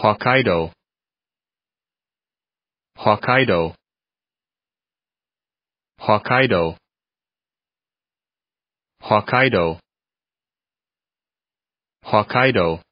Hokkaido Hokkaido Hokkaido Hokkaido Hokkaido